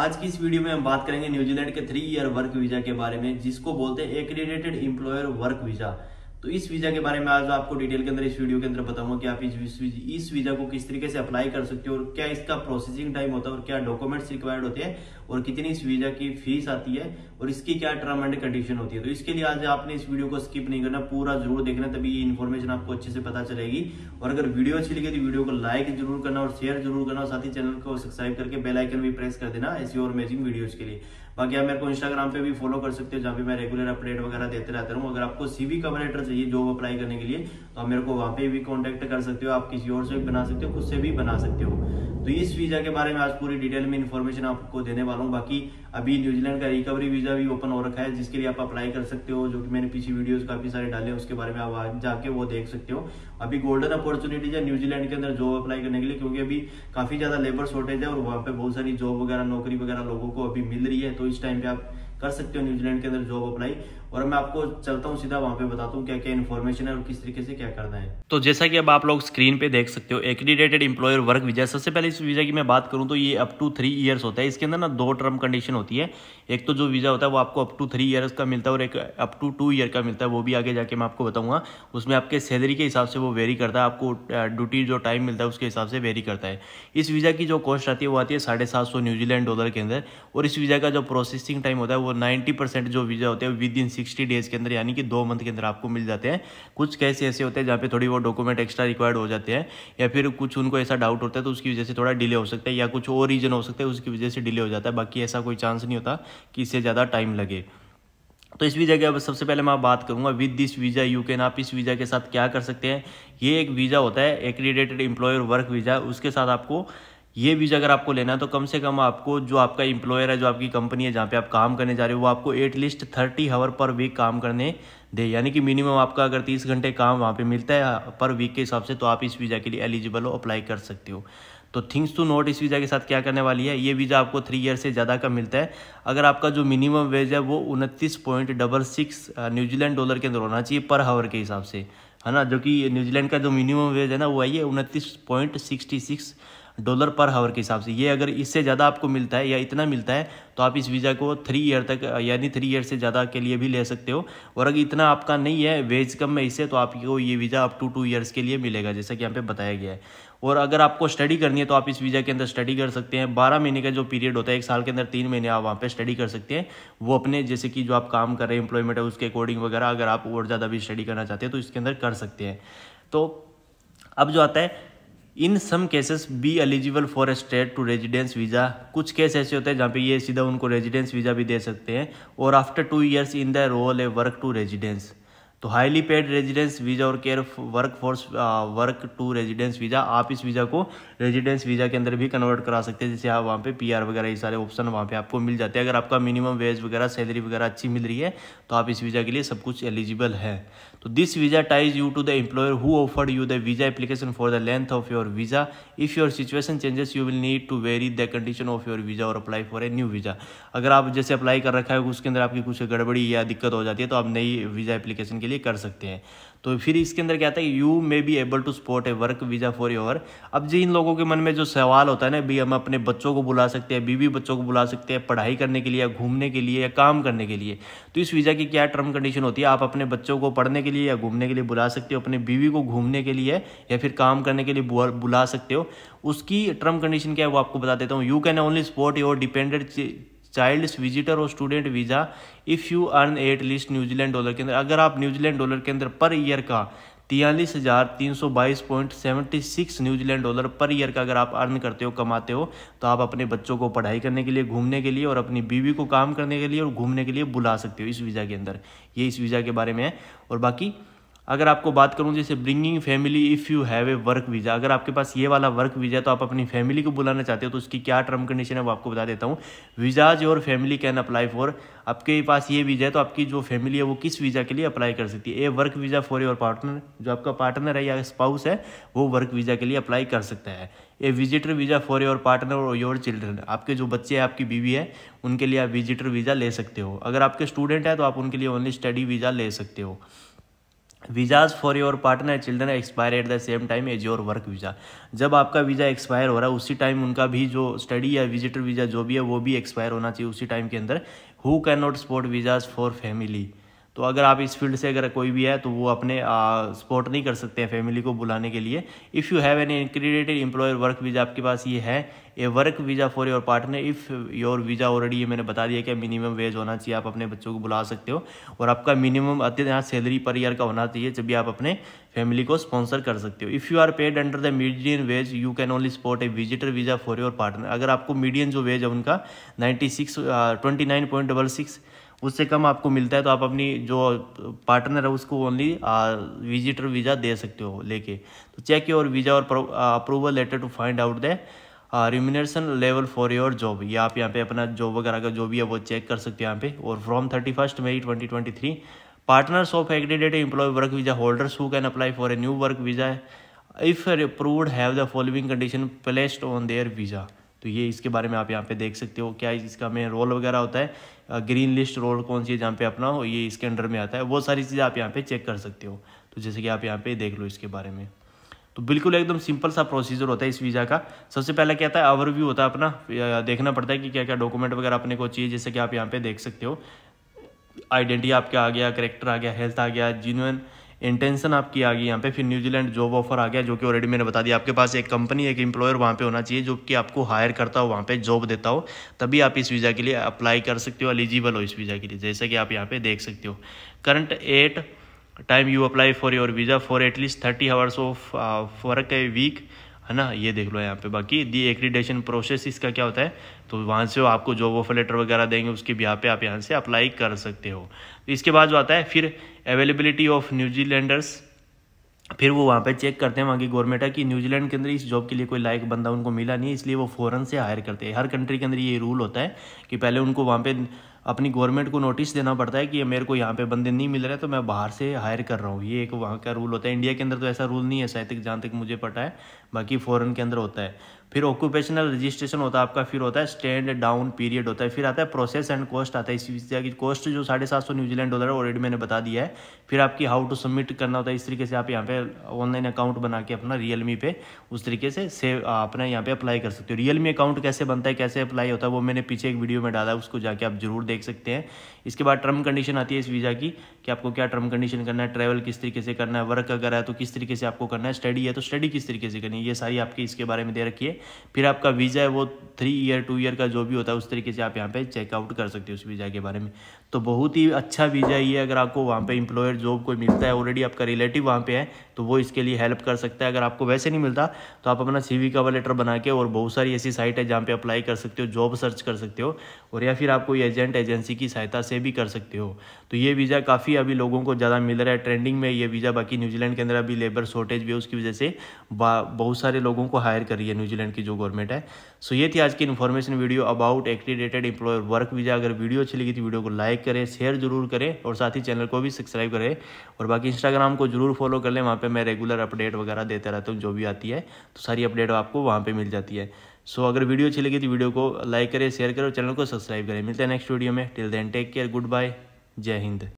आज की इस वीडियो में हम बात करेंगे न्यूजीलैंड के थ्री ईयर वर्क वीजा के बारे में जिसको बोलते हैं एक्रेडिटेड एम्प्लॉयर वर्क वीजा तो इस वीजा के बारे में आज आपको डिटेल के अंदर इस वीडियो के अंदर बताऊंगा कि आप इस इस वीजा को किस तरीके से अप्लाई कर सकते हो और क्या इसका प्रोसेसिंग टाइम होता है और क्या डॉक्यूमेंट्स रिक्वायर्ड होते हैं और कितनी इस वीजा की फीस आती है और इसकी क्या टर्म एंड कंडीशन होती है तो इसके लिए आज आपने इस वीडियो को स्किप नहीं करना पूरा जरूर देखना तभी ये इन्फॉर्मेशन आपको अच्छे से पता चलेगी और अगर वीडियो अच्छी लगी तो वीडियो को लाइक जरूर करना और शेयर जरूर करना और साथ ही चैनल को सब्सक्राइब करके बेलाइकन भी प्रेस कर देना ऐसी और अमेजिंग वीडियोज के लिए बाकी आप मेरे को इंस्टाग्राम पे भी फॉलो कर सकते हो जहाँ पे मैं रेगुलर अपडेट वगैरह देते रहता हूँ अगर आपको सीवी कवर लेटर चाहिए जॉब अप्लाई करने के लिए तो आप मेरे को वहाँ पे भी कॉन्टेक्ट कर सकते हो आप किसी और से भी बना सकते हो खुद से भी बना सकते हो तो इस वीजा के बारे में आज पूरी डिटेल में इन्फॉर्मेशन आपको देने वाला वाला हूँ बाकी अभी न्यूजीलैंड का रिकवरी वीजा भी ओपन हो रखा है जिसके लिए आप अप्लाई कर सकते हो जो कि मैंने पीछे वीडियोस काफी सारे डाले उसके बारे में आप जाके वो देख सकते हो अभी गोल्डन अपॉर्चुनिटीज है न्यूजीलैंड के अंदर जॉब अप्लाई करने के लिए क्योंकि अभी काफी ज्यादा लेबर शॉर्टेज है और वहाँ पे बहुत सारी जॉब वगैरह नौकरी वगैरह लोगों को अभी मिल रही है तो इस टाइम पे आप कर सकते हो न्यूजीलैंड के अंदर जॉब अप्लाई और मैं आपको चलता हूँ सीधा वहाँ पे बताता हूँ क्या क्या इन्फॉर्मेशन है और किस तरीके से क्या करना है तो जैसा कि अब आप लोग स्क्रीन पे देख सकते हो एक्रीडेटेड इंप्लॉयर वर्क वीजा सबसे पहले इस वीजा की मैं बात करूँ तो ये अप टू थ्री ईयर्स होता है इसके अंदर ना दो टर्म कंडीशन होती है एक तो जो वीजा होता है वो आपको अप टू थ्री ईयर्स का मिलता है और एक अप टू टू ईयर का मिलता है वो भी आगे जाके मैं आपको बताऊँगा उसमें आपके सैलरी के हिसाब से वो वेरी करता है आपको ड्यूटी जो टाइम मिलता है उसके हिसाब से वेरी करता है इस वीज़ा की जो कॉस्ट आती है वो आती है साढ़े न्यूजीलैंड डॉलर के अंदर और इस वीज़ा का जो प्रोसेसिंग टाइम होता है वो 90 परसेंट जो वीज़ा होते हैं विद इन सिक्सटी डेज़ के अंदर यानी कि दो मंथ के अंदर आपको मिल जाते हैं कुछ कैसे ऐसे होते हैं जहाँ पे थोड़ी वो डॉक्यूमेंट एक्स्ट्रा रिक्वायर्ड हो जाते हैं या फिर कुछ उनको ऐसा डाउट होता है तो उसकी वजह से थोड़ा डिले हो सकता है या कुछ और रीज़न हो सकता है उसकी वजह से डिले हो जाता है बाकी ऐसा कोई चांस नहीं होता कि इससे ज़्यादा टाइम लगे तो इस वीज़ा की अब सबसे पहले मैं बात करूंगा with this visa you can आप इस वीज़ा के साथ क्या कर सकते हैं ये एक वीज़ा होता है एक्रीडेटेड एम्प्लॉयर वर्क वीज़ा उसके साथ आपको ये बीज अगर आपको लेना है तो कम से कम आपको जो आपका एम्प्लॉयर है जो आपकी कंपनी है जहाँ पे आप काम करने जा रहे हो वो आपको एट थर्टी हावर पर वीक काम करने दे यानी कि मिनिमम आपका अगर तीस घंटे काम वहाँ पे मिलता है पर वीक के हिसाब से तो आप इस वीज़ा के लिए एलिजिबल हो अप्लाई कर सकते हो तो थिंग्स टू नोट इस वीज़ा के साथ क्या करने वाली है ये वीज़ा आपको थ्री ईयर से ज़्यादा का मिलता है अगर आपका जो मिनिमम वेज है वो उनतीस point double six New Zealand dollar के अंदर होना चाहिए पर हावर के हिसाब से है ना जो कि न्यूजीलैंड का जो मिनिमम वेज है ना वो आई है उनतीस पॉइंट सिक्सटी सिक्स डॉलर पर हावर के हिसाब से ये अगर इससे ज़्यादा आपको मिलता है या इतना मिलता है तो आप इस वीज़ा को थ्री ईयर तक यानी थ्री ईयर से ज़्यादा के लिए भी ले सकते हो और अगर इतना आपका नहीं है वेज कम है इससे तो आपको ये visa up to two years के लिए मिलेगा जैसा कि यहाँ पे बताया गया है और अगर आपको स्टडी करनी है तो आप इस वीज़ा के अंदर स्टडी कर सकते हैं बारह महीने का जो पीरियड होता है एक साल के अंदर तीन महीने आप वहाँ पर स्टडी कर सकते हैं वो अपने जैसे कि जो आप काम कर रहे हैं एम्प्लॉयमेंट है उसके अकॉर्डिंग वगैरह अगर आप और ज़्यादा भी स्टडी करना चाहते हैं तो इसके अंदर कर सकते हैं तो अब जो आता है in some cases be eligible for state to residence visa कुछ केस ऐसे होते हैं जहाँ पे ये सीधा उनको रेजिडेंस वीज़ा भी दे सकते हैं और after two years in the role a work to residence तो हाईली पेड रेजिडेंस वीज़ा और care workforce work to residence visa आप इस वीज़ा को रेजिडेंस वीज़ा के अंदर भी कन्वर्ट करा सकते हैं जैसे आप वहाँ पे पीआर वगैरह ये सारे ऑप्शन वहाँ पे आपको मिल जाते हैं अगर आपका मिनिमम वेज वगैरह सैलरी वगैरह अच्छी मिल रही है तो आप इस वीज़ा के लिए सब कुछ एलिजिबल है तो this visa ties you to the employer who offered you the visa application for the length of your visa if your situation changes you will need to vary the condition of your visa और apply for a new visa अगर आप जैसे apply कर रखा है उसके अंदर आपकी कुछ गड़बड़ी या दिक्कत हो जाती है तो आप नई वीजा एप्लीकेशन के लिए कर सकते हैं तो फिर इसके अंदर क्या आता है you may be able to support a work visa for your अब जी इन लोगों के मन में जो सवाल होता है ना भी हम अपने बच्चों को बुला सकते हैं बीवी बच्चों को बुला सकते हैं पढ़ाई करने के लिए या घूमने के लिए या काम करने के लिए तो इस वीज़ा की क्या टर्म कंडीशन होती है आप अपने बच्चों को पढ़ने के लिए या घूमने के लिए बुला सकते हो अपने बीवी को घूमने के लिए या फिर काम करने के लिए बुला सकते हो उसकी टर्म कंडीशन क्या है वो आपको बता देता हूँ you can only support your dependent child's visitor और student visa if you earn at least New Zealand dollar के अंदर अगर आप न्यूजीलैंड डॉलर के अंदर पर ईयर का तियालीस हज़ार तीन सौ बाईस point seventy six New Zealand dollar per year का अगर आप अर्न करते हो कमाते हो तो आप अपने बच्चों को पढ़ाई करने के लिए घूमने के लिए और अपनी बीवी को काम करने के लिए और घूमने के लिए बुला सकते हो इस वीज़ा के अंदर ये इस वीज़ा के बारे में है और बाकी अगर आपको बात करूं जैसे bringing family if you have a work visa अगर आपके पास ये वाला वर्क वीज़ा तो आप अपनी फैमिली को बुलाना चाहते हो तो उसकी क्या टर्म कंडीशन है वो आपको बता देता हूँ वीज़ाज और फैमिली कैन अप्लाई फॉर आपके पास ये वीज़ा है तो आपकी जो फैमिली है वो किस वीज़ा के लिए अप्लाई कर सकती है a work visa for your partner जो आपका पार्टनर है या स्पाउस है वो वर्क वीज़ा के लिए अप्लाई कर सकता है a visitor visa for your partner और योर चिल्ड्रन आपके जो बच्चे हैं आपकी बीवी है उनके लिए आप विजिटर वीज़ा ले सकते हो अगर आपके स्टूडेंट हैं तो आप उनके लिए ओनली स्टडी वीज़ा ले सकते हो visas for your partner children expire at the same time as your work visa जब आपका वीज़ा एक्सपायर हो रहा है उसी टाइम उनका भी जो स्टडी या विजिटर वीज़ा जो भी है वो भी एक्सपायर होना चाहिए उसी टाइम के अंदर who can not support visas for family तो अगर आप इस फील्ड से अगर कोई भी है तो वो अपने सपोर्ट नहीं कर सकते हैं फैमिली को बुलाने के लिए if you have an accredited employer work visa आपके पास ये है a work visa for your partner if your visa already ये मैंने बता दिया कि मिनिमम वेज होना चाहिए आप अपने बच्चों को बुला सकते हो और आपका मिनिमम अत्यंत सैलरी पर ईयर का होना चाहिए जब भी आप अपने फैमिली को स्पॉन्सर कर सकते हो if you are paid under the median wage you can only support a visitor visa for your partner अगर आपको मीडियन जो वेज है उनका ninety six twenty nine point double six उससे कम आपको मिलता है तो आप अपनी जो पार्टनर है उसको ओनली विजिटर वीज़ा दे सकते हो लेके तो चेक योर वीज़ा और approval letter to find out the remuneration level for your job ये आप यहाँ पे अपना जॉब वगैरह का जो भी है वो चेक कर सकते हो यहाँ पे और from thirty first May twenty twenty three partners of accredited employ work visa holders who can apply for a new work visa if approved have the following condition placed on their visa तो ये इसके बारे में आप यहाँ पे देख सकते हो क्या इसका मेन रोल वगैरह होता है ग्रीन लिस्ट रोल कौन सी है जहाँ पे अपना हो ये इसके अंडर में आता है वो सारी चीज़ें आप यहाँ पे चेक कर सकते हो तो जैसे कि आप यहाँ पे देख लो इसके बारे में तो बिल्कुल एकदम सिंपल सा प्रोसीजर होता है इस वीज़ा का सबसे पहले क्या होता है ओवरव्यू होता है अपना देखना पड़ता है कि क्या क्या डॉक्यूमेंट वगैरह अपने को चाहिए जैसे कि आप यहाँ पे देख सकते हो आइडेंटिटी आपका आ गया करेक्टर आ गया हेल्थ आ गया जीनुअन इंटेंशन आपकी आ गई यहाँ पे फिर न्यूजीलैंड जॉब ऑफर आ गया जो कि ऑलरेडी मैंने बता दिया आपके पास एक कंपनी एक एम्प्लॉयर वहाँ पे होना चाहिए जो कि आपको हायर करता हो वहाँ पे जॉब देता हो तभी आप इस वीज़ा के लिए अप्लाई कर सकते हो एलिजिबल हो इस वीज़ा के लिए जैसे कि आप यहाँ पे देख सकते हो current at time you apply for your visa for at least thirty hours of for a week है ना ये देख लो यहाँ पे बाकी दी एक्रीडेशन प्रोसेस इसका क्या होता है तो वहाँ से आपको जॉब वो लेटर वगैरह देंगे उसके भी यहाँ पे आप यहाँ से अप्लाई कर सकते हो तो इसके बाद जो आता है फिर अवेलेबिलिटी ऑफ न्यूजीलैंडर्स फिर वो वहाँ पे चेक करते हैं वहाँ की गवर्नमेंट है कि न्यूजीलैंड के अंदर इस जॉब के लिए कोई लायक बंदा उनको मिला नहीं इसलिए वो फ़ौरन से हायर करते हैं हर कंट्री के अंदर ये रूल होता है कि पहले उनको वहाँ पे अपनी गवर्नमेंट को नोटिस देना पड़ता है कि मेरे को यहाँ पे बंदे नहीं मिल रहे तो मैं बाहर से हायर कर रहा हूँ ये एक वहाँ का रूल होता है इंडिया के अंदर तो ऐसा रूल नहीं है शायद जहाँ तक मुझे पता है बाकी फ़ॉरन के अंदर होता है फिर ऑक्यूपेशनल रजिस्ट्रेशन होता है आपका फिर होता है स्टैंड डाउन पीरियड होता है फिर आता है प्रोसेस एंड कॉस्ट आता है इसी तरह की कॉस्ट जो साढ़े सात सौ न्यूजीलैंड डॉलर ऑलरेडी मैंने बता दिया है फिर आपकी हाउ टू सबमिट करना होता है इस तरीके से आप यहाँ पे ऑनलाइन अकाउंट बना के अपना रियलमी पे उस तरीके से सेव अपना यहाँ पे अप्लाई कर सकते हो रियलमी अकाउंट कैसे बनता है कैसे अप्लाई होता है वो मैंने पीछे एक वीडियो में डाला है उसको जाके आप जरूर देख देख सकते हैं इसके बाद टर्म कंडीशन आती है इस वीज़ा की कि आपको क्या टर्म कंडीशन करना है ट्रैवल किस तरीके से करना है वर्क अगर है तो किस तरीके से आपको करना है स्टडी है तो स्टडी किस तरीके से करनी है ये सारी आपकी इसके बारे में दे रखी है फिर आपका वीज़ा है वो थ्री ईयर टू ईयर का जो भी होता है उस तरीके से आप यहाँ पर चेकआउट कर सकते हो उस वीज़ा के बारे में तो बहुत ही अच्छा वीज़ा ये अगर आपको वहाँ पर इंप्लॉयर जॉब कोई मिलता है ऑलरेडी आपका रिलेटिव वहाँ पर है तो वो इसके लिए हेल्प कर सकता है अगर आपको वैसे नहीं मिलता तो आप अपना सी कवर लेटर बना के और बहुत सारी ऐसी साइट है जहाँ पर अप्लाई कर सकते हो जॉब सर्च कर सकते हो और या फिर आप कोई एजेंट एजेंसी की सहायता से भी कर सकते हो तो ये वीज़ा काफ़ी अभी लोगों को ज़्यादा मिल रहा है ट्रेंडिंग में ये वीज़ा बाकी न्यूजीलैंड के अंदर अभी लेबर शॉर्टेज भी है उसकी वजह से बहुत सारे लोगों को हायर कर रही है न्यूजीलैंड की जो गवर्नमेंट है सो ये थी आज की information video about accredited employer work visa अगर वीडियो अच्छी लगी तो वीडियो को लाइक करें शेयर जरूर करें और साथ ही चैनल को भी सब्सक्राइब करें और बाकी इंस्टाग्राम को जरूर फॉलो कर लें वहाँ पर मैं रेगुलर अपडेट वगैरह देता रहता हूँ जो भी आती है तो सारी अपडेट आपको वहाँ पर मिल जाती है सो अगर वीडियो अच्छी लगी तो वीडियो को लाइक करें शेयर करें और चैनल को सब्सक्राइब करें मिलते हैं नेक्स्ट वीडियो में till then take care good bye जय हिंद